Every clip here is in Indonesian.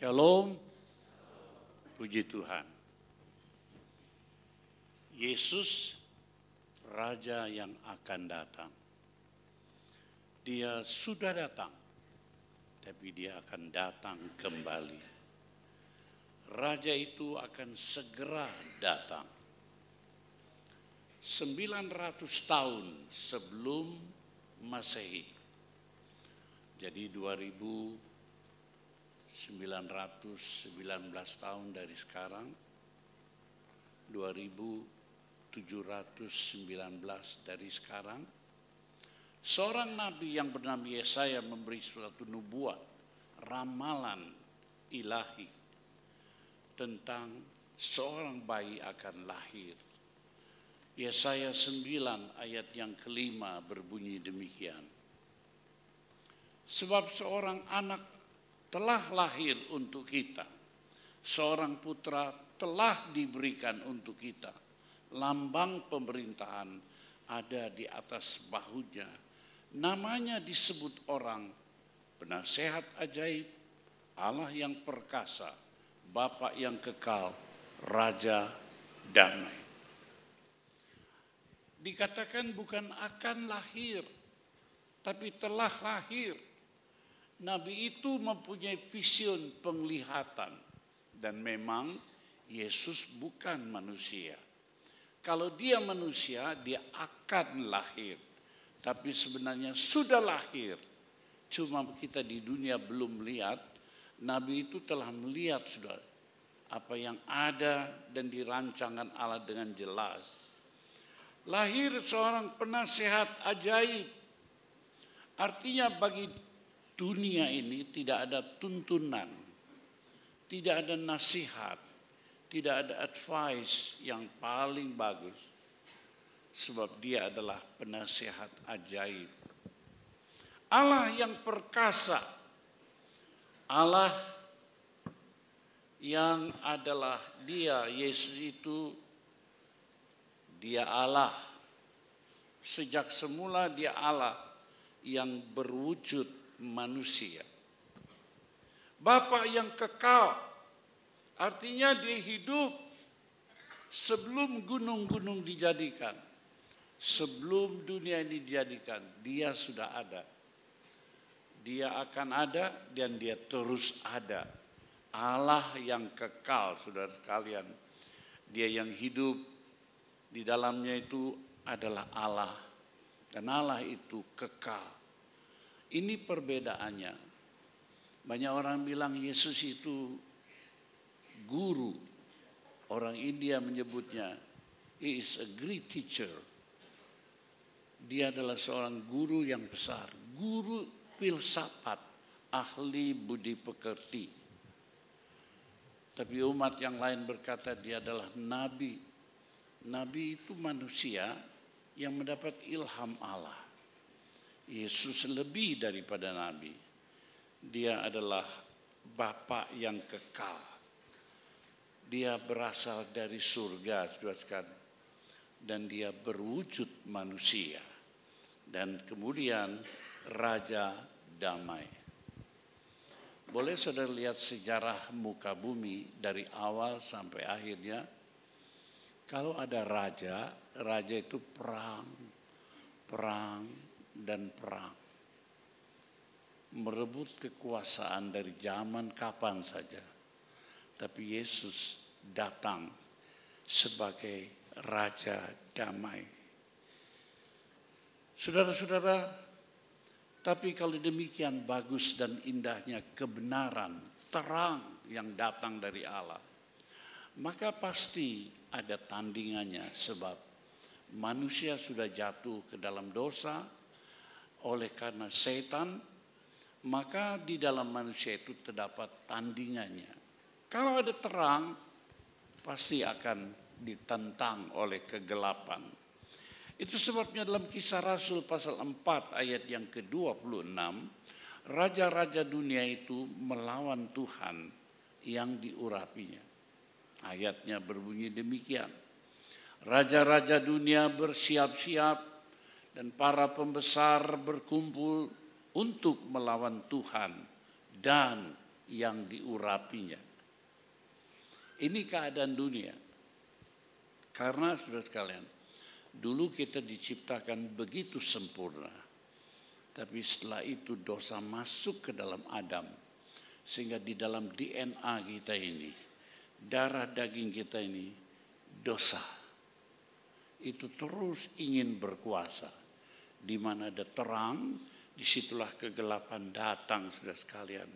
Shalom. Puji Tuhan. Yesus raja yang akan datang. Dia sudah datang, tapi dia akan datang kembali. Raja itu akan segera datang. 900 tahun sebelum Masehi. Jadi 2000 919 tahun dari sekarang 2719 dari sekarang seorang nabi yang bernama Yesaya memberi suatu nubuat ramalan ilahi tentang seorang bayi akan lahir Yesaya 9 ayat yang kelima berbunyi demikian sebab seorang anak telah lahir untuk kita. Seorang putra telah diberikan untuk kita. Lambang pemerintahan ada di atas bahunya. Namanya disebut orang penasehat ajaib, Allah yang perkasa, Bapa yang kekal, Raja damai. Dikatakan bukan akan lahir, tapi telah lahir Nabi itu mempunyai vision penglihatan dan memang Yesus bukan manusia. Kalau dia manusia, dia akan lahir. Tapi sebenarnya sudah lahir. Cuma kita di dunia belum melihat. Nabi itu telah melihat sudah apa yang ada dan dirancangan Allah dengan jelas lahir seorang penasehat ajaib. Artinya bagi dunia ini tidak ada tuntunan, tidak ada nasihat, tidak ada advice yang paling bagus. Sebab dia adalah penasihat ajaib. Allah yang perkasa. Allah yang adalah dia, Yesus itu dia Allah. Sejak semula dia Allah yang berwujud manusia. Bapak yang kekal, artinya dia hidup sebelum gunung-gunung dijadikan. Sebelum dunia ini dijadikan, dia sudah ada. Dia akan ada dan dia terus ada. Allah yang kekal, saudara sekalian. Dia yang hidup di dalamnya itu adalah Allah. Dan Allah itu kekal. Ini perbedaannya. Banyak orang bilang Yesus itu guru. Orang India menyebutnya, he is a great teacher. Dia adalah seorang guru yang besar, guru filsafat, ahli budi pekerti. Tapi umat yang lain berkata dia adalah nabi. Nabi itu manusia yang mendapat ilham Allah Yesus lebih daripada nabi. Dia adalah Bapa yang kekal. Dia berasal dari surga, dan dia berwujud manusia. Dan kemudian Raja Damai. Boleh saudara lihat sejarah muka bumi dari awal sampai akhirnya. Kalau ada raja, raja itu perang, perang, dan perang. Merebut kekuasaan dari zaman kapan saja. Tapi Yesus datang sebagai Raja Damai. Saudara-saudara, tapi kalau demikian bagus dan indahnya kebenaran, terang yang datang dari Allah. Maka pasti ada tandingannya sebab manusia sudah jatuh ke dalam dosa, oleh karena setan, maka di dalam manusia itu terdapat tandingannya. Kalau ada terang, pasti akan ditentang oleh kegelapan. Itu sebabnya dalam kisah Rasul pasal 4 ayat yang ke-26, raja-raja dunia itu melawan Tuhan yang diurapinya. Ayatnya berbunyi demikian. Raja-raja dunia bersiap-siap dan para pembesar berkumpul untuk melawan Tuhan dan yang diurapinya. Ini keadaan dunia. Karena sudah sekalian, dulu kita diciptakan begitu sempurna. Tapi setelah itu dosa masuk ke dalam Adam. Sehingga di dalam DNA kita ini, darah daging kita ini, dosa. Itu terus ingin berkuasa di mana ada terang, disitulah kegelapan datang, sudah sekalian.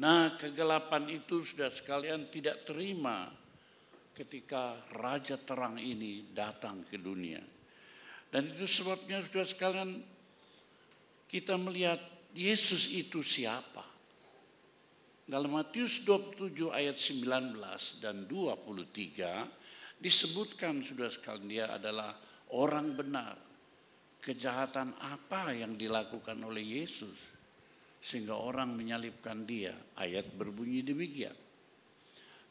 Nah, kegelapan itu sudah sekalian tidak terima ketika Raja Terang ini datang ke dunia. Dan itu sebabnya sudah sekalian kita melihat Yesus itu siapa. Dalam Matius 27 ayat 19 dan 23 disebutkan sudah sekalian dia adalah orang benar kejahatan apa yang dilakukan oleh Yesus sehingga orang menyalibkan dia. Ayat berbunyi demikian.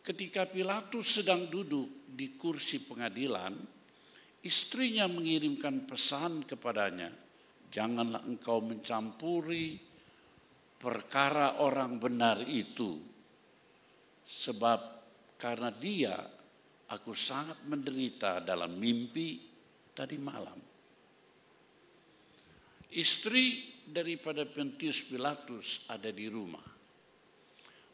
Ketika Pilatus sedang duduk di kursi pengadilan, istrinya mengirimkan pesan kepadanya, "Janganlah engkau mencampuri perkara orang benar itu, sebab karena dia aku sangat menderita dalam mimpi tadi malam." Istri daripada Pontius Pilatus ada di rumah.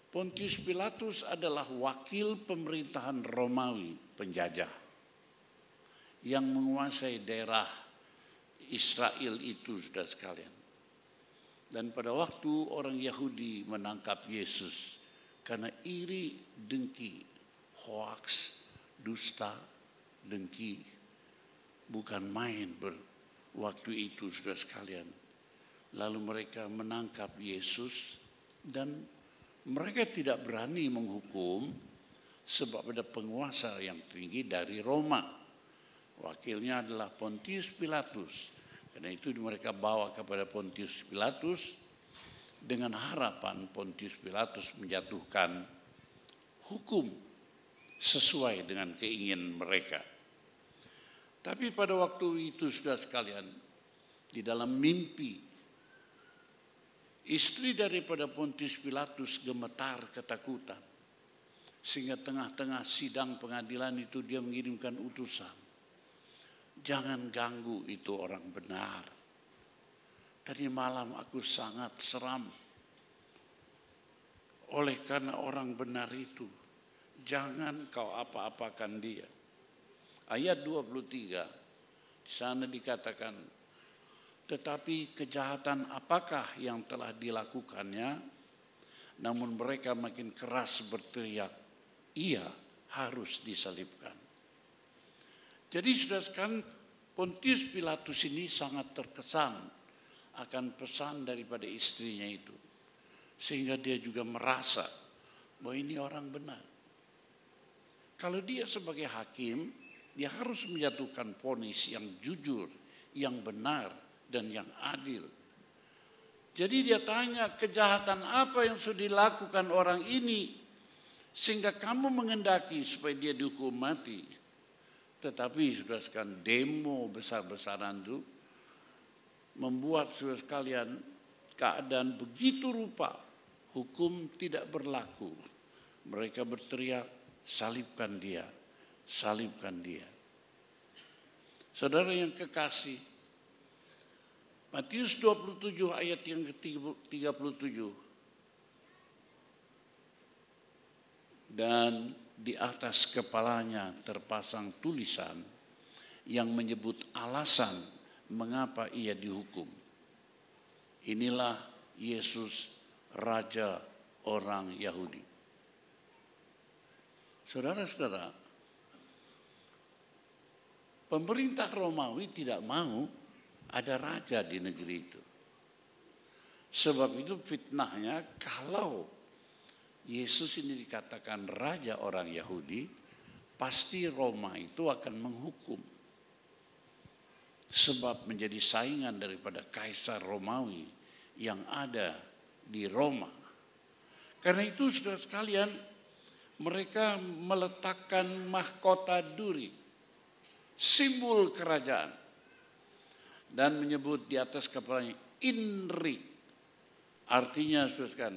Pontius Pilatus adalah wakil pemerintahan Romawi penjajah yang menguasai daerah Israel itu sudah sekalian. Dan pada waktu orang Yahudi menangkap Yesus karena iri, dengki, hoaks, dusta, dengki, bukan main waktu itu sudah sekalian. Lalu mereka menangkap Yesus dan mereka tidak berani menghukum sebab ada penguasa yang tinggi dari Roma. Wakilnya adalah Pontius Pilatus. Karena itu mereka bawa kepada Pontius Pilatus dengan harapan Pontius Pilatus menjatuhkan hukum sesuai dengan keinginan mereka. Tapi pada waktu itu sudah sekalian di dalam mimpi istri daripada Pontius Pilatus gemetar ketakutan sehingga tengah-tengah sidang pengadilan itu dia mengirimkan utusan jangan ganggu itu orang benar tadi malam aku sangat seram oleh karena orang benar itu jangan kau apa-apakan dia ayat 23 di sana dikatakan tetapi kejahatan apakah yang telah dilakukannya namun mereka makin keras berteriak ia harus disalibkan jadi sudah sekarang Pontius Pilatus ini sangat terkesan akan pesan daripada istrinya itu sehingga dia juga merasa bahwa ini orang benar kalau dia sebagai hakim dia harus menjatuhkan ponis yang jujur, yang benar, dan yang adil. Jadi dia tanya kejahatan apa yang sudah dilakukan orang ini sehingga kamu mengendaki supaya dia dihukum mati. Tetapi sudah sekalian demo besar-besaran itu membuat sudah sekalian keadaan begitu rupa hukum tidak berlaku. Mereka berteriak salibkan dia salibkan dia. Saudara yang kekasih, Matius 27 ayat yang ke-37. Dan di atas kepalanya terpasang tulisan yang menyebut alasan mengapa ia dihukum. Inilah Yesus Raja orang Yahudi. Saudara-saudara, Pemerintah Romawi tidak mau ada raja di negeri itu. Sebab itu fitnahnya kalau Yesus ini dikatakan raja orang Yahudi, pasti Roma itu akan menghukum. Sebab menjadi saingan daripada kaisar Romawi yang ada di Roma. Karena itu sudah sekalian mereka meletakkan mahkota duri simbol kerajaan. Dan menyebut di atas kepalanya Inri. Artinya sebutkan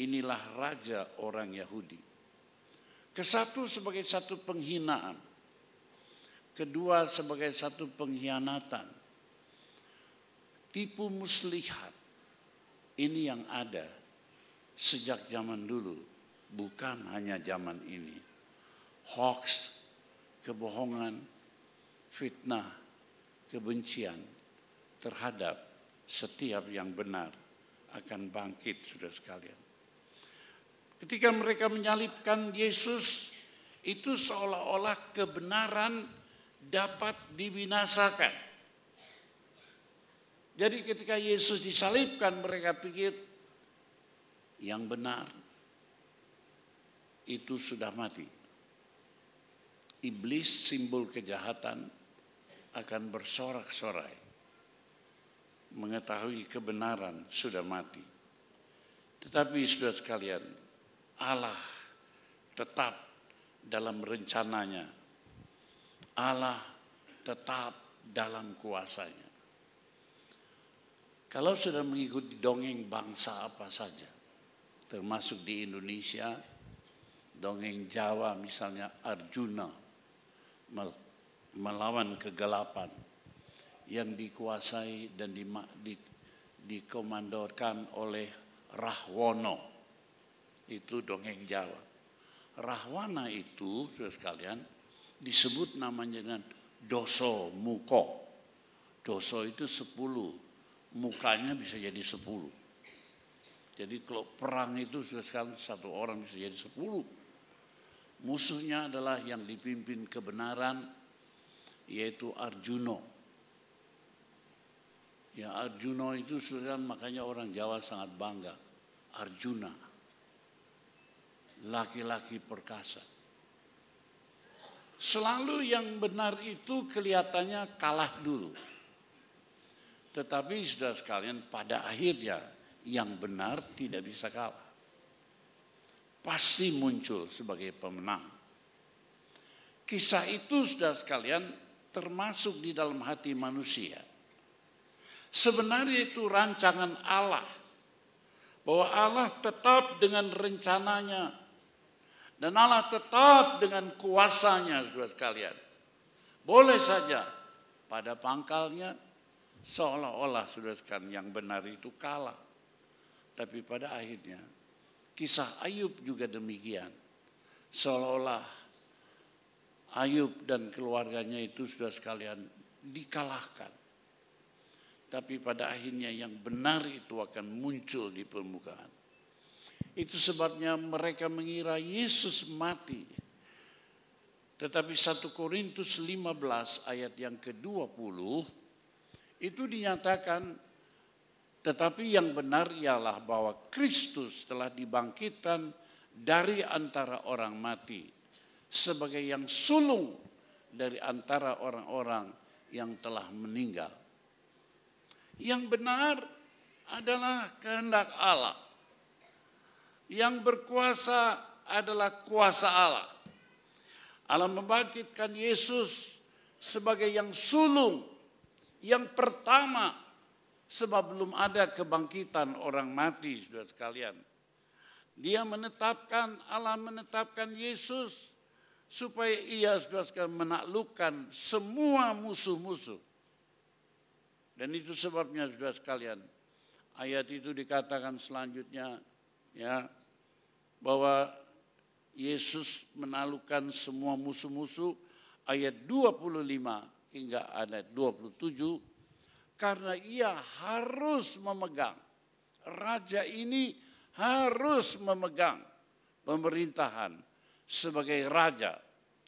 inilah raja orang Yahudi. Kesatu sebagai satu penghinaan. Kedua sebagai satu pengkhianatan. Tipu muslihat. Ini yang ada sejak zaman dulu. Bukan hanya zaman ini. Hoax, kebohongan, fitnah, kebencian terhadap setiap yang benar akan bangkit sudah sekalian. Ketika mereka menyalibkan Yesus itu seolah-olah kebenaran dapat dibinasakan. Jadi ketika Yesus disalibkan mereka pikir yang benar itu sudah mati. Iblis simbol kejahatan akan bersorak-sorai mengetahui kebenaran sudah mati. Tetapi sudah sekalian, Allah tetap dalam rencananya. Allah tetap dalam kuasanya. Kalau sudah mengikuti dongeng bangsa apa saja, termasuk di Indonesia, dongeng Jawa misalnya Arjuna melawan kegelapan yang dikuasai dan di, di, dikomandorkan oleh Rahwono. Itu dongeng Jawa. Rahwana itu, sudah sekalian, disebut namanya dengan doso muko. Doso itu sepuluh, mukanya bisa jadi sepuluh. Jadi kalau perang itu sudah sekalian satu orang bisa jadi sepuluh. Musuhnya adalah yang dipimpin kebenaran, yaitu Arjuno. Ya Arjuno itu sudah makanya orang Jawa sangat bangga. Arjuna, laki-laki perkasa. Selalu yang benar itu kelihatannya kalah dulu. Tetapi sudah sekalian pada akhirnya yang benar tidak bisa kalah. Pasti muncul sebagai pemenang. Kisah itu sudah sekalian termasuk di dalam hati manusia. Sebenarnya itu rancangan Allah. Bahwa Allah tetap dengan rencananya. Dan Allah tetap dengan kuasanya, saudara sekalian. Boleh saja pada pangkalnya seolah-olah sudah sekalian yang benar itu kalah. Tapi pada akhirnya kisah Ayub juga demikian. Seolah-olah Ayub dan keluarganya itu sudah sekalian dikalahkan. Tapi pada akhirnya yang benar itu akan muncul di permukaan. Itu sebabnya mereka mengira Yesus mati. Tetapi 1 Korintus 15 ayat yang ke-20 itu dinyatakan tetapi yang benar ialah bahwa Kristus telah dibangkitkan dari antara orang mati sebagai yang sulung dari antara orang-orang yang telah meninggal. Yang benar adalah kehendak Allah. Yang berkuasa adalah kuasa Allah. Allah membangkitkan Yesus sebagai yang sulung, yang pertama sebab belum ada kebangkitan orang mati, saudara sekalian. Dia menetapkan, Allah menetapkan Yesus supaya ia sudah menaklukkan semua musuh-musuh. Dan itu sebabnya sudah sekalian ayat itu dikatakan selanjutnya ya bahwa Yesus menaklukkan semua musuh-musuh ayat 25 hingga ayat 27 karena ia harus memegang raja ini harus memegang pemerintahan sebagai raja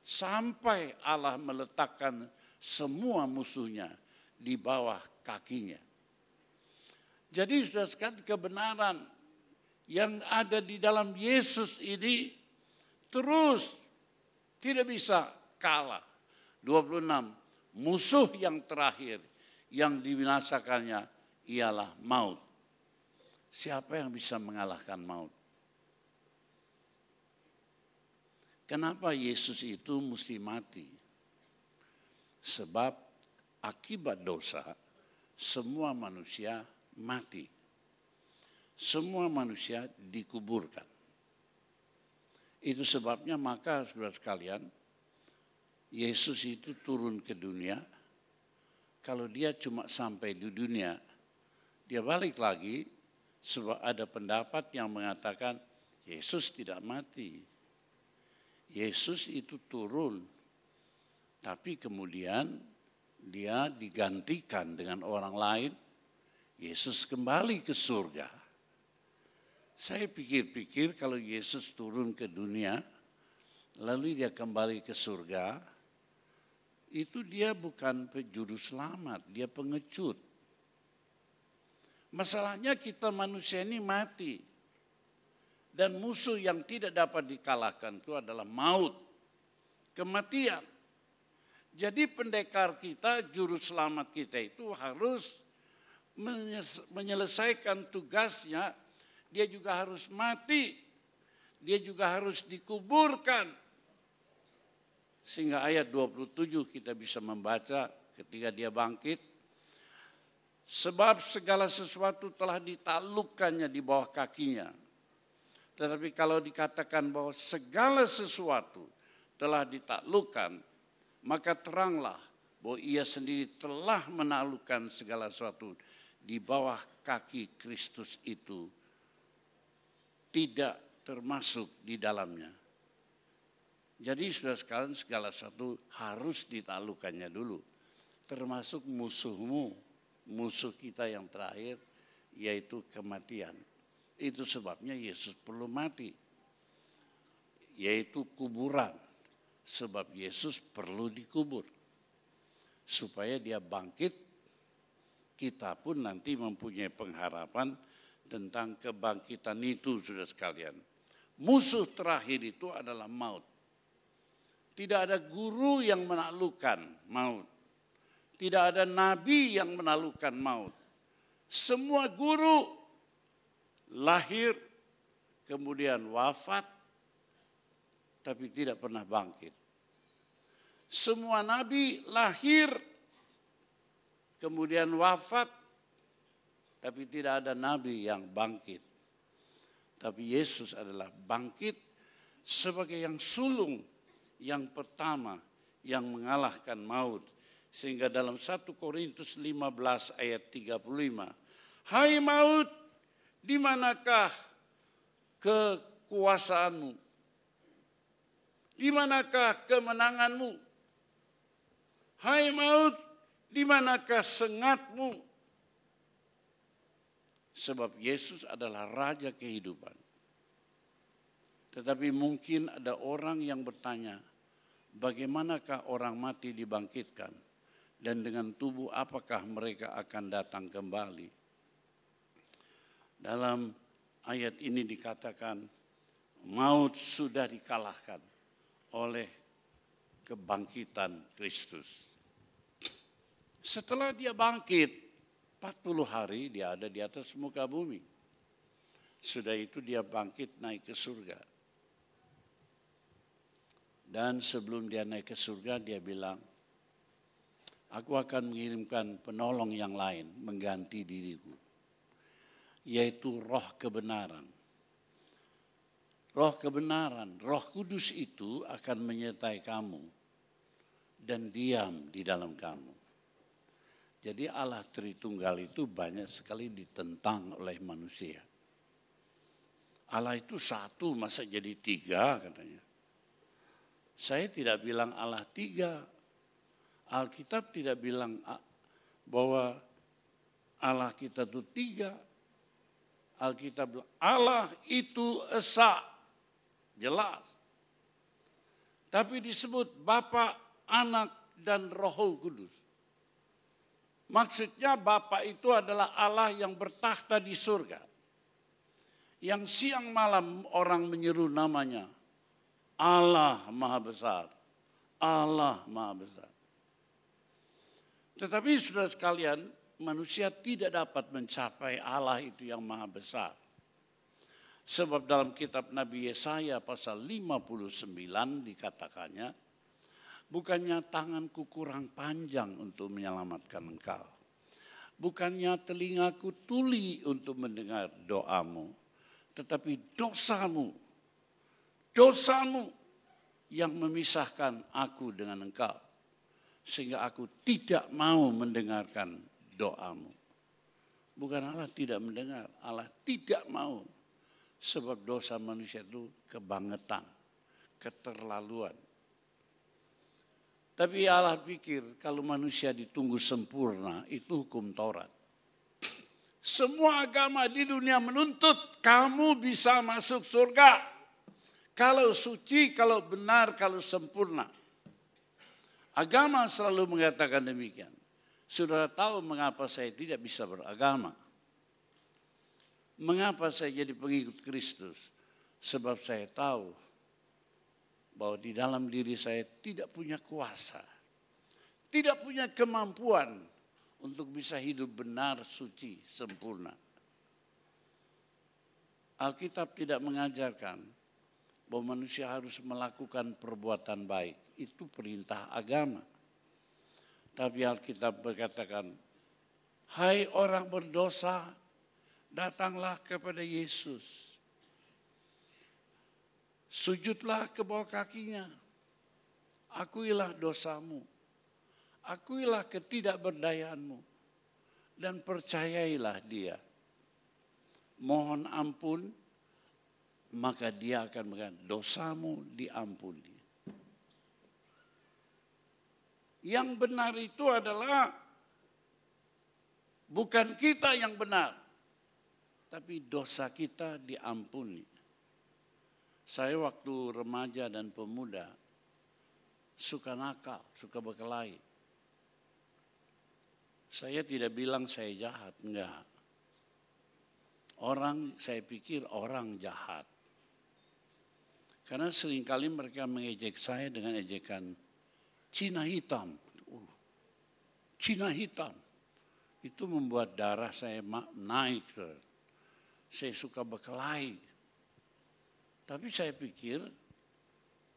sampai Allah meletakkan semua musuhnya di bawah kakinya. Jadi sudah sekali kebenaran yang ada di dalam Yesus ini terus tidak bisa kalah. 26. Musuh yang terakhir yang dibinasakannya ialah maut. Siapa yang bisa mengalahkan maut? Kenapa Yesus itu mesti mati? Sebab akibat dosa semua manusia mati. Semua manusia dikuburkan. Itu sebabnya maka saudara sekalian, Yesus itu turun ke dunia. Kalau dia cuma sampai di dunia, dia balik lagi sebab ada pendapat yang mengatakan Yesus tidak mati Yesus itu turun, tapi kemudian dia digantikan dengan orang lain. Yesus kembali ke surga. Saya pikir-pikir kalau Yesus turun ke dunia, lalu dia kembali ke surga, itu dia bukan penjuru selamat, dia pengecut. Masalahnya kita manusia ini mati dan musuh yang tidak dapat dikalahkan itu adalah maut, kematian. Jadi pendekar kita, juru selamat kita itu harus menyelesaikan tugasnya, dia juga harus mati, dia juga harus dikuburkan. Sehingga ayat 27 kita bisa membaca ketika dia bangkit, sebab segala sesuatu telah ditaklukkannya di bawah kakinya tetapi kalau dikatakan bahwa segala sesuatu telah ditaklukan, maka teranglah bahwa ia sendiri telah menaklukkan segala sesuatu di bawah kaki Kristus itu tidak termasuk di dalamnya. Jadi sudah sekalian segala sesuatu harus ditaklukannya dulu. Termasuk musuhmu, musuh kita yang terakhir yaitu kematian. Itu sebabnya Yesus perlu mati, yaitu kuburan. Sebab Yesus perlu dikubur. Supaya dia bangkit, kita pun nanti mempunyai pengharapan tentang kebangkitan itu, sudah sekalian. Musuh terakhir itu adalah maut. Tidak ada guru yang menaklukkan maut. Tidak ada nabi yang menaklukkan maut. Semua guru lahir, kemudian wafat, tapi tidak pernah bangkit. Semua nabi lahir, kemudian wafat, tapi tidak ada nabi yang bangkit. Tapi Yesus adalah bangkit sebagai yang sulung, yang pertama, yang mengalahkan maut. Sehingga dalam 1 Korintus 15 ayat 35, Hai maut, di manakah kekuasaanmu? Di manakah kemenanganmu? Hai maut, di manakah sengatmu? Sebab Yesus adalah raja kehidupan. Tetapi mungkin ada orang yang bertanya, bagaimanakah orang mati dibangkitkan? Dan dengan tubuh apakah mereka akan datang kembali? Dalam ayat ini dikatakan maut sudah dikalahkan oleh kebangkitan Kristus. Setelah dia bangkit, 40 hari dia ada di atas muka bumi. Sudah itu dia bangkit naik ke surga. Dan sebelum dia naik ke surga dia bilang, aku akan mengirimkan penolong yang lain mengganti diriku yaitu roh kebenaran. Roh kebenaran, roh kudus itu akan menyertai kamu dan diam di dalam kamu. Jadi Allah Tritunggal itu banyak sekali ditentang oleh manusia. Allah itu satu masa jadi tiga katanya. Saya tidak bilang Allah tiga. Alkitab tidak bilang bahwa Allah kita itu tiga. Alkitab Allah itu esa, jelas. Tapi disebut Bapa, Anak, dan Roh Kudus. Maksudnya Bapa itu adalah Allah yang bertahta di surga. Yang siang malam orang menyeru namanya. Allah Maha Besar. Allah Maha Besar. Tetapi sudah sekalian, manusia tidak dapat mencapai Allah itu yang maha besar. Sebab dalam kitab Nabi Yesaya pasal 59 dikatakannya, bukannya tanganku kurang panjang untuk menyelamatkan engkau. Bukannya telingaku tuli untuk mendengar doamu, tetapi dosamu, dosamu yang memisahkan aku dengan engkau. Sehingga aku tidak mau mendengarkan doamu. Bukan Allah tidak mendengar, Allah tidak mau. Sebab dosa manusia itu kebangetan, keterlaluan. Tapi Allah pikir kalau manusia ditunggu sempurna itu hukum Taurat. Semua agama di dunia menuntut kamu bisa masuk surga. Kalau suci, kalau benar, kalau sempurna. Agama selalu mengatakan demikian. Saudara tahu mengapa saya tidak bisa beragama? Mengapa saya jadi pengikut Kristus? Sebab saya tahu bahwa di dalam diri saya tidak punya kuasa, tidak punya kemampuan untuk bisa hidup benar, suci, sempurna. Alkitab tidak mengajarkan bahwa manusia harus melakukan perbuatan baik. Itu perintah agama. Tapi Alkitab berkatakan, Hai orang berdosa, datanglah kepada Yesus. Sujudlah ke bawah kakinya. Akuilah dosamu. Akuilah ketidakberdayaanmu. Dan percayailah dia. Mohon ampun, maka dia akan mengatakan dosamu diampuni. Yang benar itu adalah bukan kita yang benar, tapi dosa kita diampuni. Saya waktu remaja dan pemuda suka nakal, suka berkelahi. Saya tidak bilang saya jahat, enggak. Orang, saya pikir orang jahat. Karena seringkali mereka mengejek saya dengan ejekan Cina hitam. Uh, Cina hitam. Itu membuat darah saya naik. Saya suka berkelahi. Tapi saya pikir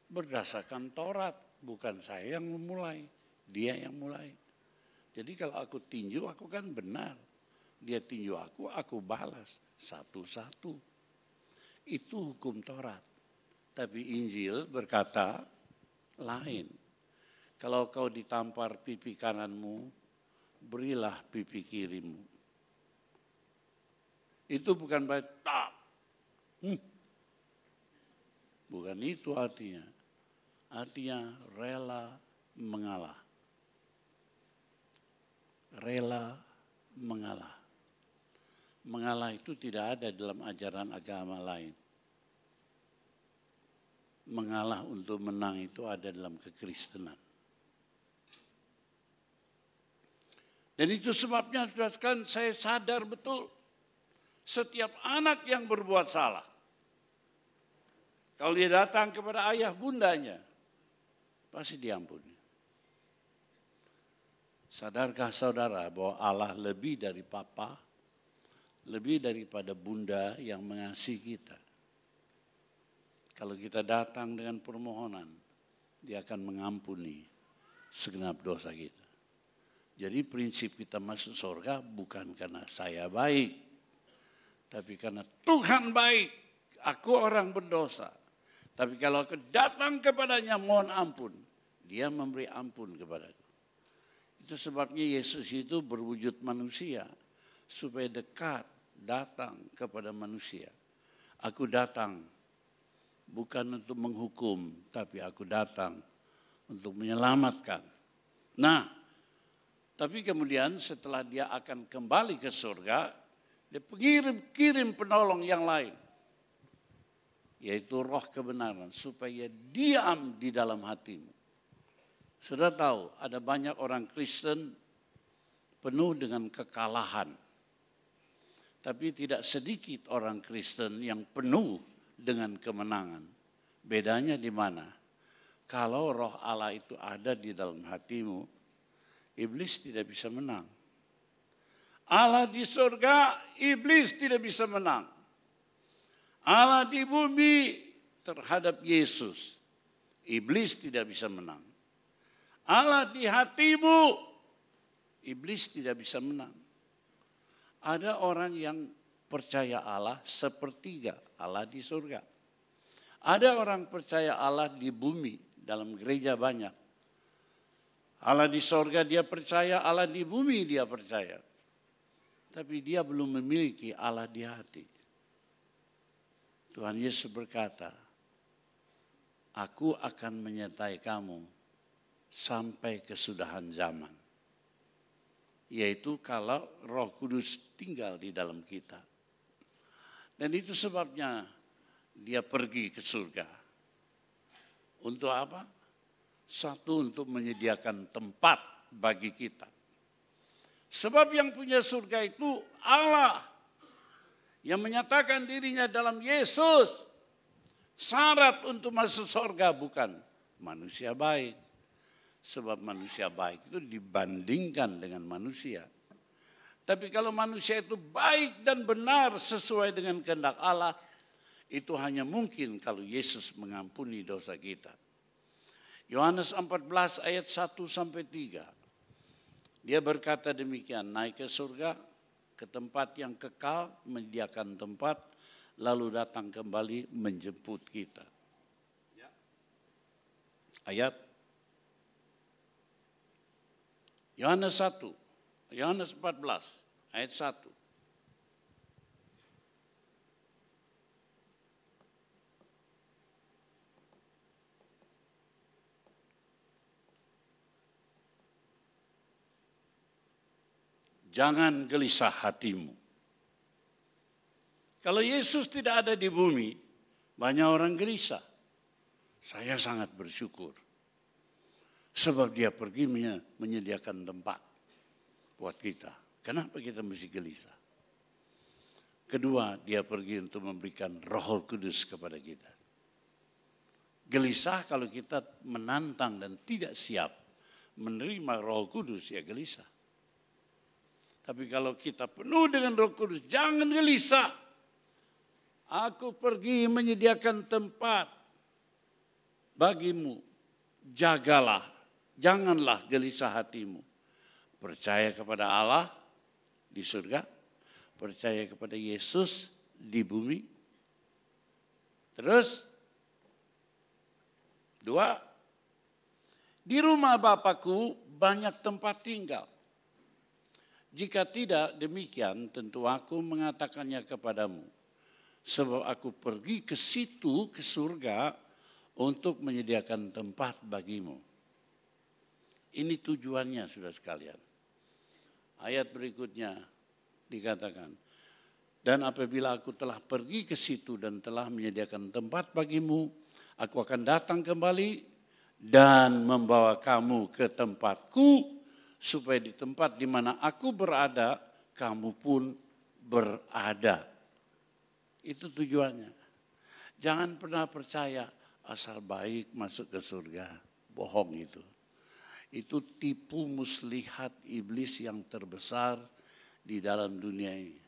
berdasarkan Taurat. Bukan saya yang memulai. Dia yang mulai. Jadi kalau aku tinju, aku kan benar. Dia tinju aku, aku balas. Satu-satu. Itu hukum Taurat. Tapi Injil berkata lain. Kalau kau ditampar pipi kananmu, berilah pipi kirimu. Itu bukan baik, tak. Hmm. Bukan itu artinya. Artinya rela mengalah. Rela mengalah. Mengalah itu tidak ada dalam ajaran agama lain. Mengalah untuk menang itu ada dalam kekristenan. Dan itu sebabnya saudara saya sadar betul setiap anak yang berbuat salah kalau dia datang kepada ayah bundanya pasti diampuni. Sadarkah saudara bahwa Allah lebih dari papa, lebih daripada bunda yang mengasihi kita. Kalau kita datang dengan permohonan, dia akan mengampuni segenap dosa kita. Jadi prinsip kita masuk surga bukan karena saya baik. Tapi karena Tuhan baik. Aku orang berdosa. Tapi kalau aku datang kepadanya mohon ampun. Dia memberi ampun kepadaku. Itu sebabnya Yesus itu berwujud manusia. Supaya dekat datang kepada manusia. Aku datang bukan untuk menghukum. Tapi aku datang untuk menyelamatkan. Nah tapi kemudian setelah dia akan kembali ke surga, dia pengirim kirim penolong yang lain. Yaitu roh kebenaran supaya diam di dalam hatimu. Sudah tahu ada banyak orang Kristen penuh dengan kekalahan. Tapi tidak sedikit orang Kristen yang penuh dengan kemenangan. Bedanya di mana? Kalau roh Allah itu ada di dalam hatimu, iblis tidak bisa menang. Allah di surga, iblis tidak bisa menang. Allah di bumi terhadap Yesus, iblis tidak bisa menang. Allah di hatimu, iblis tidak bisa menang. Ada orang yang percaya Allah sepertiga Allah di surga. Ada orang percaya Allah di bumi, dalam gereja banyak. Allah di sorga dia percaya, Allah di bumi dia percaya. Tapi dia belum memiliki Allah di hati. Tuhan Yesus berkata, Aku akan menyertai kamu sampai kesudahan zaman. Yaitu kalau roh kudus tinggal di dalam kita. Dan itu sebabnya dia pergi ke surga. Untuk apa? Satu untuk menyediakan tempat bagi kita. Sebab yang punya surga itu Allah yang menyatakan dirinya dalam Yesus. Syarat untuk masuk surga bukan manusia baik. Sebab manusia baik itu dibandingkan dengan manusia. Tapi kalau manusia itu baik dan benar sesuai dengan kehendak Allah, itu hanya mungkin kalau Yesus mengampuni dosa kita. Yohanes 14 ayat 1 sampai 3. Dia berkata demikian, naik ke surga, ke tempat yang kekal, menyediakan tempat, lalu datang kembali menjemput kita. Ya. Ayat Yohanes 1, Yohanes 14, ayat 1. jangan gelisah hatimu. Kalau Yesus tidak ada di bumi, banyak orang gelisah. Saya sangat bersyukur. Sebab dia pergi menyediakan tempat buat kita. Kenapa kita mesti gelisah? Kedua, dia pergi untuk memberikan roh kudus kepada kita. Gelisah kalau kita menantang dan tidak siap menerima roh kudus, ya gelisah. Tapi kalau kita penuh dengan roh kudus, jangan gelisah. Aku pergi menyediakan tempat bagimu. Jagalah, janganlah gelisah hatimu. Percaya kepada Allah di surga, percaya kepada Yesus di bumi. Terus, dua, di rumah Bapakku banyak tempat tinggal jika tidak demikian, tentu aku mengatakannya kepadamu. Sebab aku pergi ke situ, ke surga, untuk menyediakan tempat bagimu. Ini tujuannya, sudah sekalian. Ayat berikutnya dikatakan, dan apabila aku telah pergi ke situ dan telah menyediakan tempat bagimu, aku akan datang kembali dan membawa kamu ke tempatku supaya di tempat di mana aku berada, kamu pun berada. Itu tujuannya. Jangan pernah percaya asal baik masuk ke surga. Bohong itu. Itu tipu muslihat iblis yang terbesar di dalam dunia ini.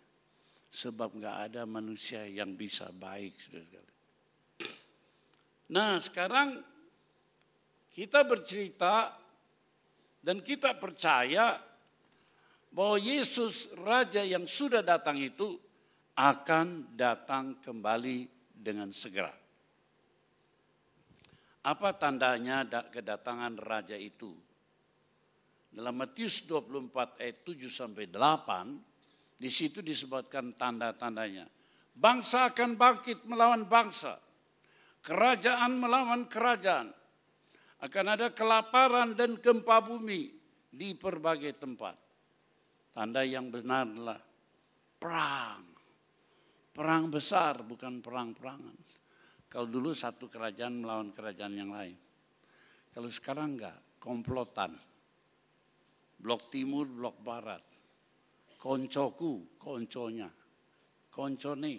Sebab nggak ada manusia yang bisa baik. Nah sekarang kita bercerita dan kita percaya bahwa Yesus Raja yang sudah datang itu akan datang kembali dengan segera. Apa tandanya kedatangan Raja itu? Dalam Matius 24 ayat 7 sampai 8, di situ disebutkan tanda-tandanya. Bangsa akan bangkit melawan bangsa. Kerajaan melawan kerajaan akan ada kelaparan dan gempa bumi di berbagai tempat. Tanda yang benarlah perang. Perang besar bukan perang-perangan. Kalau dulu satu kerajaan melawan kerajaan yang lain. Kalau sekarang enggak, komplotan. Blok timur, blok barat. Koncoku, konconya. Koncone.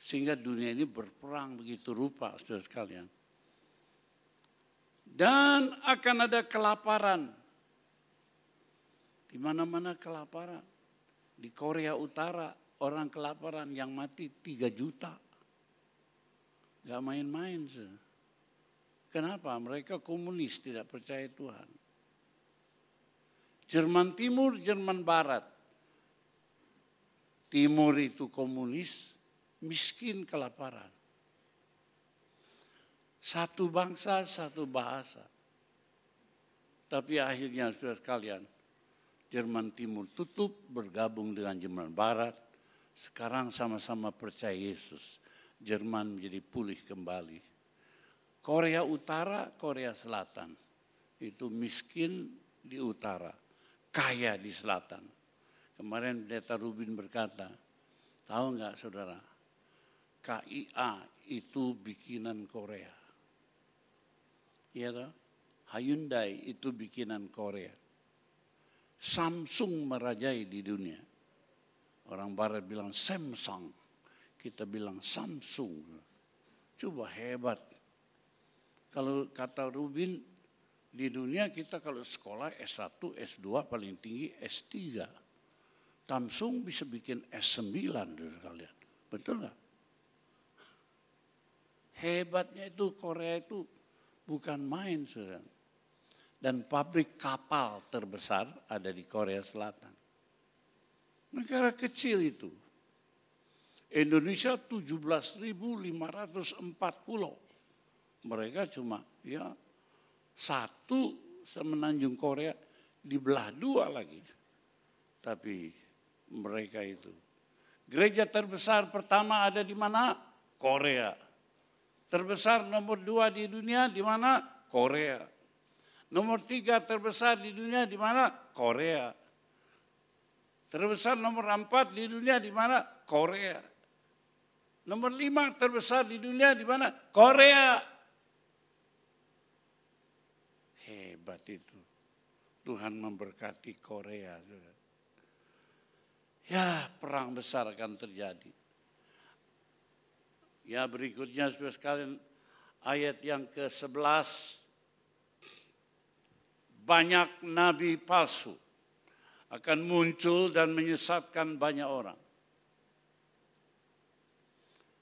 Sehingga dunia ini berperang begitu rupa, saudara sekalian dan akan ada kelaparan. Di mana-mana kelaparan. Di Korea Utara orang kelaparan yang mati 3 juta. Gak main-main. sih. Kenapa? Mereka komunis tidak percaya Tuhan. Jerman Timur, Jerman Barat. Timur itu komunis, miskin kelaparan. Satu bangsa, satu bahasa. Tapi akhirnya saudara sekalian, Jerman Timur tutup bergabung dengan Jerman Barat. Sekarang sama-sama percaya Yesus. Jerman menjadi pulih kembali. Korea Utara, Korea Selatan. Itu miskin di utara, kaya di selatan. Kemarin Pendeta Rubin berkata, tahu nggak saudara, KIA itu bikinan Korea ya toh? Hyundai itu bikinan Korea. Samsung merajai di dunia. Orang barat bilang Samsung, kita bilang Samsung. Coba hebat. Kalau kata Rubin, di dunia kita kalau sekolah S1, S2 paling tinggi S3. Samsung bisa bikin S9 dulu kalian. Betul nggak? Hebatnya itu Korea itu bukan main saudara. Dan pabrik kapal terbesar ada di Korea Selatan. Negara kecil itu. Indonesia 17.504 pulau. Mereka cuma ya satu semenanjung Korea dibelah dua lagi. Tapi mereka itu. Gereja terbesar pertama ada di mana? Korea. Terbesar nomor dua di dunia di mana? Korea. Nomor tiga terbesar di dunia di mana? Korea. Terbesar nomor empat di dunia di mana? Korea. Nomor lima terbesar di dunia di mana? Korea. Hebat itu. Tuhan memberkati Korea. Ya, perang besar akan terjadi. Ya berikutnya sudah sekalian ayat yang ke-11. Banyak nabi palsu akan muncul dan menyesatkan banyak orang.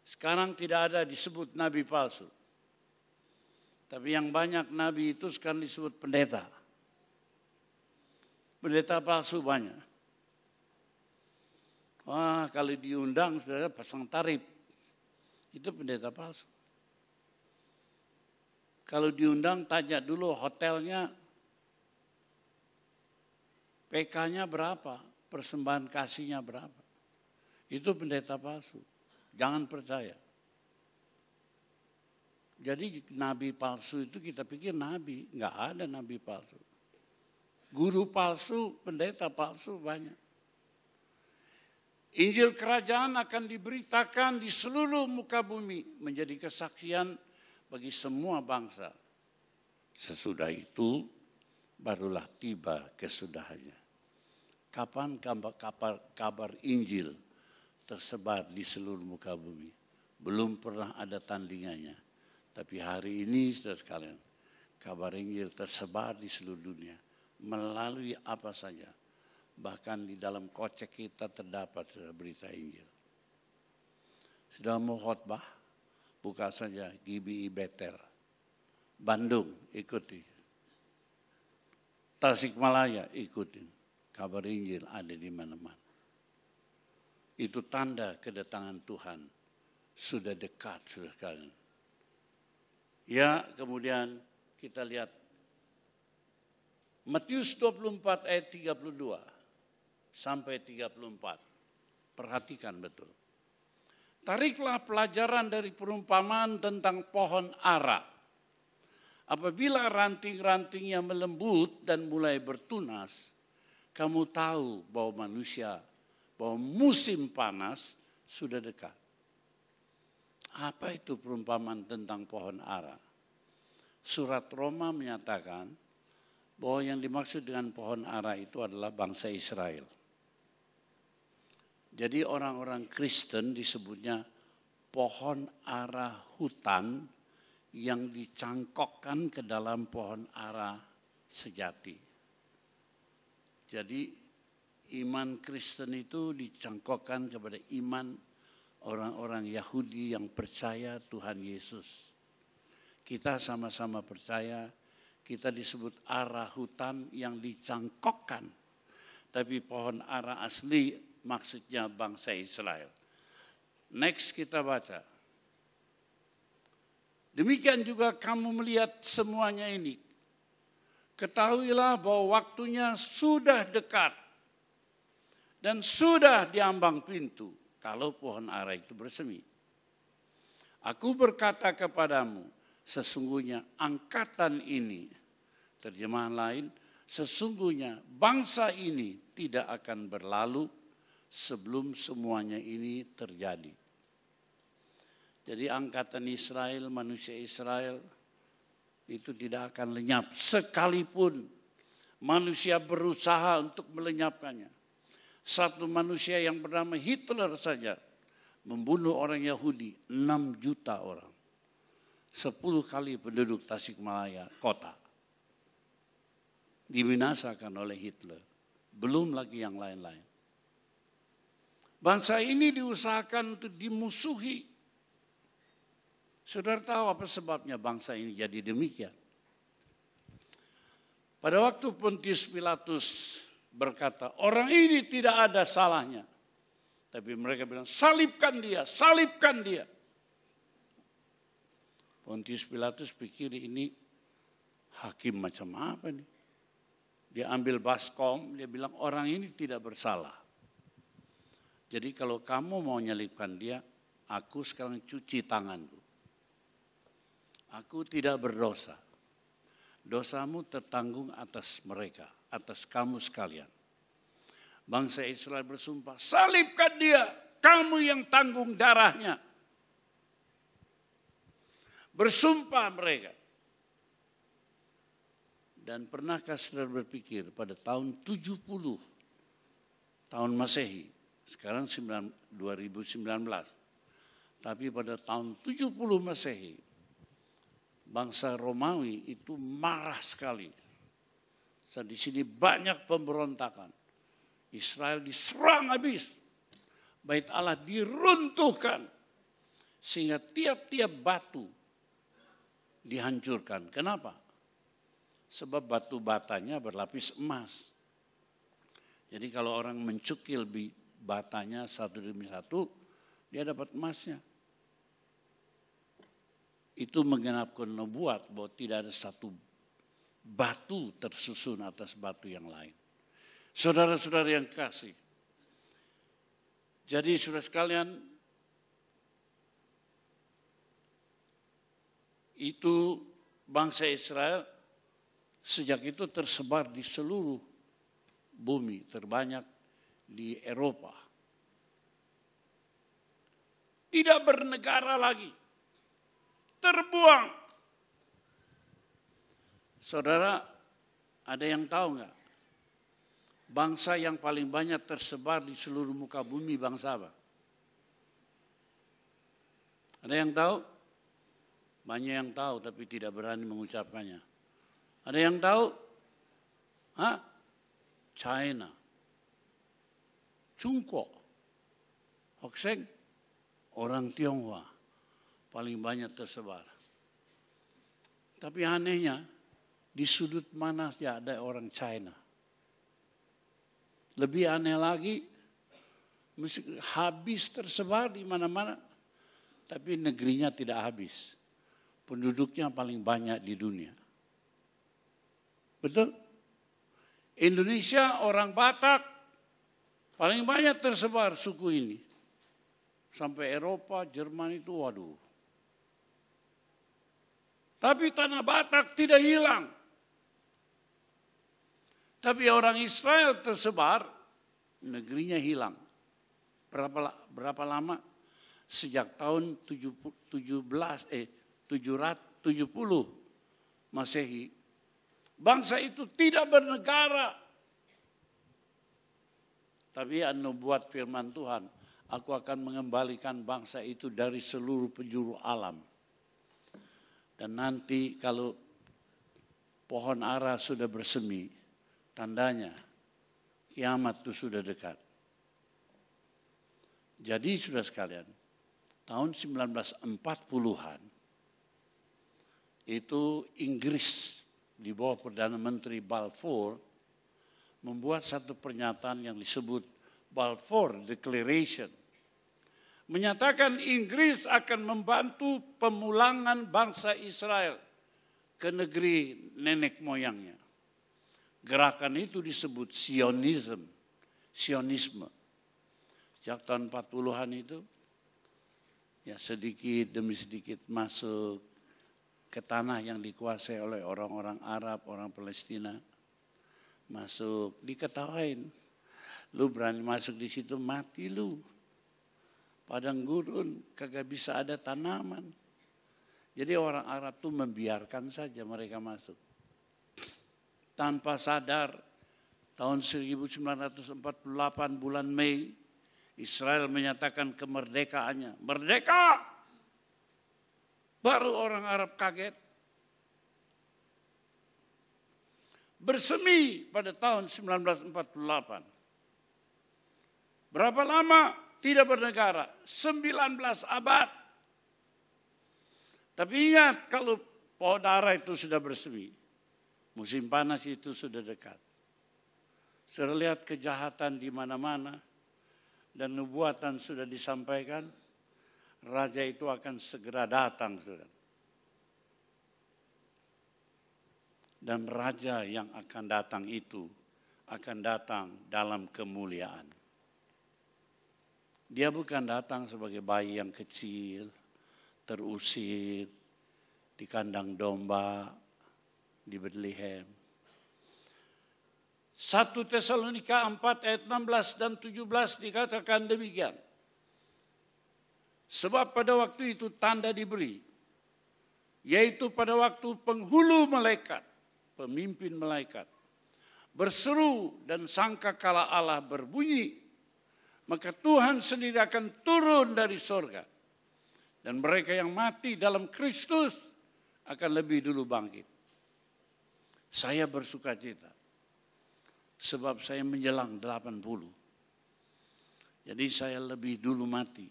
Sekarang tidak ada disebut nabi palsu. Tapi yang banyak nabi itu sekarang disebut pendeta. Pendeta palsu banyak. Wah, kalau diundang sudah pasang tarif. Itu pendeta palsu. Kalau diundang tanya dulu hotelnya, PK-nya berapa, persembahan kasihnya berapa. Itu pendeta palsu. Jangan percaya. Jadi nabi palsu itu kita pikir nabi, nggak ada nabi palsu. Guru palsu, pendeta palsu banyak. Injil kerajaan akan diberitakan di seluruh muka bumi menjadi kesaksian bagi semua bangsa. Sesudah itu barulah tiba kesudahannya. Kapan kabar, kabar, kabar Injil tersebar di seluruh muka bumi? Belum pernah ada tandingannya. Tapi hari ini sudah sekalian, kabar Injil tersebar di seluruh dunia melalui apa saja Bahkan di dalam kocek kita terdapat berita Injil. Sudah mau khotbah, buka saja GBI Betel. Bandung, ikuti. Tasikmalaya, ikuti, Kabar Injil ada di mana-mana. Itu tanda kedatangan Tuhan. Sudah dekat, sudah kalian. Ya, kemudian kita lihat Matius 24 ayat 32 sampai 34. Perhatikan betul. Tariklah pelajaran dari perumpamaan tentang pohon ara. Apabila ranting-rantingnya melembut dan mulai bertunas, kamu tahu bahwa manusia, bahwa musim panas sudah dekat. Apa itu perumpamaan tentang pohon ara? Surat Roma menyatakan bahwa yang dimaksud dengan pohon ara itu adalah bangsa Israel. Jadi orang-orang Kristen disebutnya pohon arah hutan yang dicangkokkan ke dalam pohon arah sejati. Jadi iman Kristen itu dicangkokkan kepada iman orang-orang Yahudi yang percaya Tuhan Yesus. Kita sama-sama percaya, kita disebut arah hutan yang dicangkokkan. Tapi pohon arah asli maksudnya bangsa Israel. Next kita baca. Demikian juga kamu melihat semuanya ini. Ketahuilah bahwa waktunya sudah dekat dan sudah diambang pintu kalau pohon ara itu bersemi. Aku berkata kepadamu, sesungguhnya angkatan ini, terjemahan lain, sesungguhnya bangsa ini tidak akan berlalu sebelum semuanya ini terjadi. Jadi angkatan Israel, manusia Israel itu tidak akan lenyap sekalipun manusia berusaha untuk melenyapkannya. Satu manusia yang bernama Hitler saja membunuh orang Yahudi 6 juta orang. sepuluh kali penduduk Tasikmalaya kota dibinasakan oleh Hitler. Belum lagi yang lain-lain. Bangsa ini diusahakan untuk dimusuhi. Saudara tahu apa sebabnya bangsa ini jadi demikian? Pada waktu Pontius Pilatus berkata, orang ini tidak ada salahnya. Tapi mereka bilang, salibkan dia, salibkan dia. Pontius Pilatus pikir ini hakim macam apa nih? Dia ambil baskom, dia bilang orang ini tidak bersalah. Jadi kalau kamu mau nyelipkan dia, aku sekarang cuci tanganku. Aku tidak berdosa. Dosamu tertanggung atas mereka, atas kamu sekalian. Bangsa Israel bersumpah, salibkan dia, kamu yang tanggung darahnya. Bersumpah mereka. Dan pernahkah saudara berpikir pada tahun 70 tahun Masehi sekarang 2019. Tapi pada tahun 70 Masehi, bangsa Romawi itu marah sekali. Dan di sini banyak pemberontakan. Israel diserang habis. Bait Allah diruntuhkan. Sehingga tiap-tiap batu dihancurkan. Kenapa? Sebab batu batanya berlapis emas. Jadi kalau orang mencukil batanya satu demi satu, dia dapat emasnya. Itu menggenapkan nubuat bahwa tidak ada satu batu tersusun atas batu yang lain. Saudara-saudara yang kasih, jadi saudara sekalian itu bangsa Israel sejak itu tersebar di seluruh bumi terbanyak di Eropa. Tidak bernegara lagi. Terbuang. Saudara, ada yang tahu nggak? Bangsa yang paling banyak tersebar di seluruh muka bumi bangsa apa? Ada yang tahu? Banyak yang tahu tapi tidak berani mengucapkannya. Ada yang tahu? Hah? China. Cungko, Hokseng, orang Tionghoa paling banyak tersebar. Tapi anehnya di sudut mana saja ada orang China. Lebih aneh lagi habis tersebar di mana-mana tapi negerinya tidak habis. Penduduknya paling banyak di dunia. Betul? Indonesia orang Batak Paling banyak tersebar suku ini. Sampai Eropa, Jerman itu waduh. Tapi tanah Batak tidak hilang. Tapi orang Israel tersebar, negerinya hilang. Berapa, berapa lama? Sejak tahun 17 eh 770 Masehi. Bangsa itu tidak bernegara tapi buat firman Tuhan, aku akan mengembalikan bangsa itu dari seluruh penjuru alam. Dan nanti kalau pohon ara sudah bersemi, tandanya kiamat itu sudah dekat. Jadi sudah sekalian, tahun 1940-an itu Inggris di bawah Perdana Menteri Balfour membuat satu pernyataan yang disebut Balfour Declaration. Menyatakan Inggris akan membantu pemulangan bangsa Israel ke negeri nenek moyangnya. Gerakan itu disebut Sionism, Sionisme. Sejak tahun 40-an itu, ya sedikit demi sedikit masuk ke tanah yang dikuasai oleh orang-orang Arab, orang Palestina Masuk, diketawain. Lu berani masuk di situ mati lu. Padang gurun, kagak bisa ada tanaman. Jadi orang Arab tuh membiarkan saja mereka masuk. Tanpa sadar, tahun 1948 bulan Mei, Israel menyatakan kemerdekaannya. Merdeka! Baru orang Arab kaget. bersemi pada tahun 1948. Berapa lama tidak bernegara? 19 abad. Tapi ingat kalau pohon ara itu sudah bersemi, musim panas itu sudah dekat. Sudah lihat kejahatan di mana-mana dan nubuatan sudah disampaikan, raja itu akan segera datang. Saudara. dan raja yang akan datang itu akan datang dalam kemuliaan. Dia bukan datang sebagai bayi yang kecil, terusir di kandang domba di Bethlehem. Satu Tesalonika 4 ayat 16 dan 17 dikatakan demikian. Sebab pada waktu itu tanda diberi, yaitu pada waktu penghulu malaikat pemimpin malaikat, berseru dan sangka kala Allah berbunyi, maka Tuhan sendiri akan turun dari sorga. Dan mereka yang mati dalam Kristus akan lebih dulu bangkit. Saya bersuka cita. Sebab saya menjelang 80. Jadi saya lebih dulu mati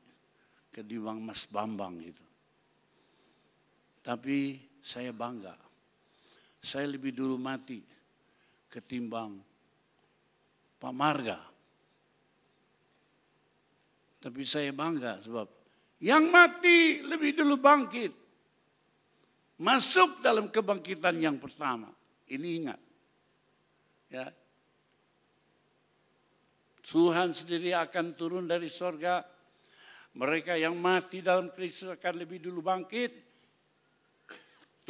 ke diwang Mas Bambang itu. Tapi saya bangga saya lebih dulu mati ketimbang Pak Marga. Tapi saya bangga sebab yang mati lebih dulu bangkit. Masuk dalam kebangkitan yang pertama. Ini ingat. Ya. Tuhan sendiri akan turun dari sorga. Mereka yang mati dalam Kristus akan lebih dulu bangkit. 17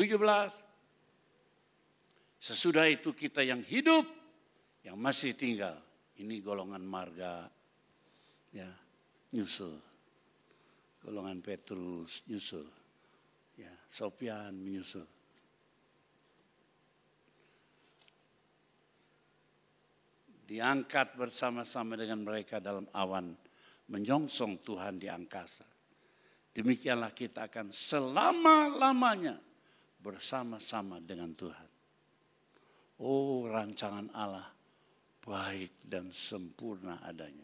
Sesudah itu kita yang hidup, yang masih tinggal. Ini golongan marga, ya, nyusul. Golongan Petrus nyusul. Ya, Sopian menyusul. Diangkat bersama-sama dengan mereka dalam awan menyongsong Tuhan di angkasa. Demikianlah kita akan selama-lamanya bersama-sama dengan Tuhan. Oh rancangan Allah baik dan sempurna adanya.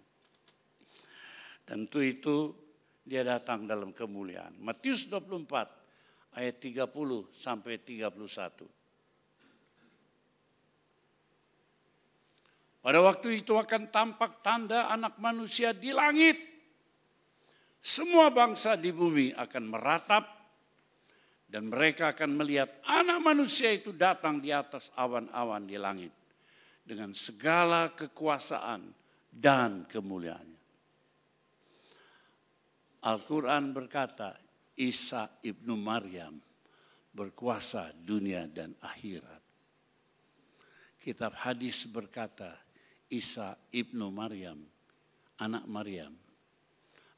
Tentu itu dia datang dalam kemuliaan. Matius 24 ayat 30 sampai 31. Pada waktu itu akan tampak tanda anak manusia di langit. Semua bangsa di bumi akan meratap dan mereka akan melihat anak manusia itu datang di atas awan-awan di langit. Dengan segala kekuasaan dan kemuliaannya. Al-Quran berkata, Isa ibnu Maryam berkuasa dunia dan akhirat. Kitab hadis berkata, Isa ibnu Maryam, anak Maryam,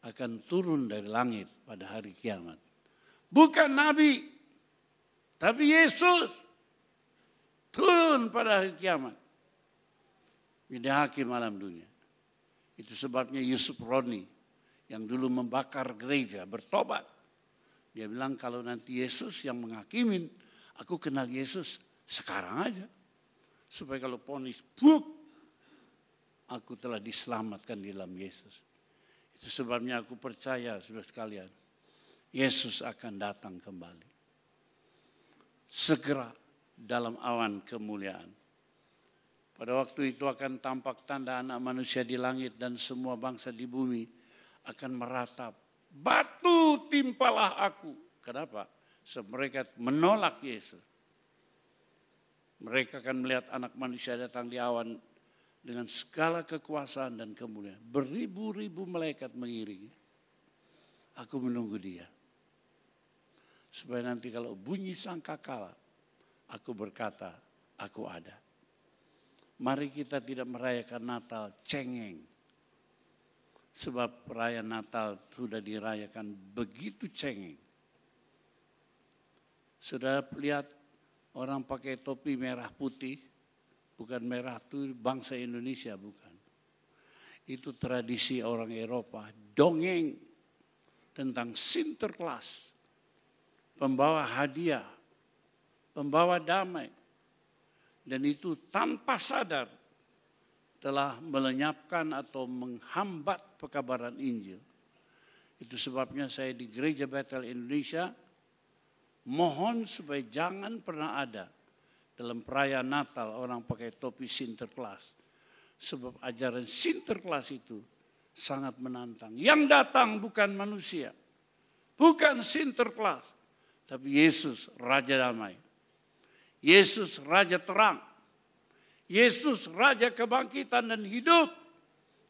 akan turun dari langit pada hari kiamat Bukan Nabi, tapi Yesus turun pada hari kiamat. Ini hakim malam dunia. Itu sebabnya Yusuf Roni yang dulu membakar gereja bertobat. Dia bilang kalau nanti Yesus yang menghakimin, aku kenal Yesus sekarang aja. Supaya kalau ponis buk, aku telah diselamatkan di dalam Yesus. Itu sebabnya aku percaya, sudah sekalian, Yesus akan datang kembali. Segera dalam awan kemuliaan. Pada waktu itu akan tampak tanda anak manusia di langit dan semua bangsa di bumi akan meratap. Batu timpalah aku. Kenapa? Sebab mereka menolak Yesus. Mereka akan melihat anak manusia datang di awan dengan segala kekuasaan dan kemuliaan. Beribu-ribu malaikat mengiringi. Aku menunggu dia supaya nanti kalau bunyi sangkakala aku berkata aku ada. Mari kita tidak merayakan Natal cengeng. Sebab perayaan Natal sudah dirayakan begitu cengeng. Sudah lihat orang pakai topi merah putih, bukan merah itu bangsa Indonesia bukan. Itu tradisi orang Eropa, dongeng tentang Sinterklas pembawa hadiah, pembawa damai. Dan itu tanpa sadar telah melenyapkan atau menghambat pekabaran Injil. Itu sebabnya saya di Gereja Betel Indonesia mohon supaya jangan pernah ada dalam perayaan Natal orang pakai topi sinterklas. Sebab ajaran sinterklas itu sangat menantang. Yang datang bukan manusia, bukan sinterklas, tapi Yesus Raja Damai. Yesus Raja Terang. Yesus Raja Kebangkitan dan Hidup.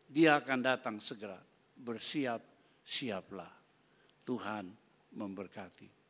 Dia akan datang segera. Bersiap, siaplah. Tuhan memberkati.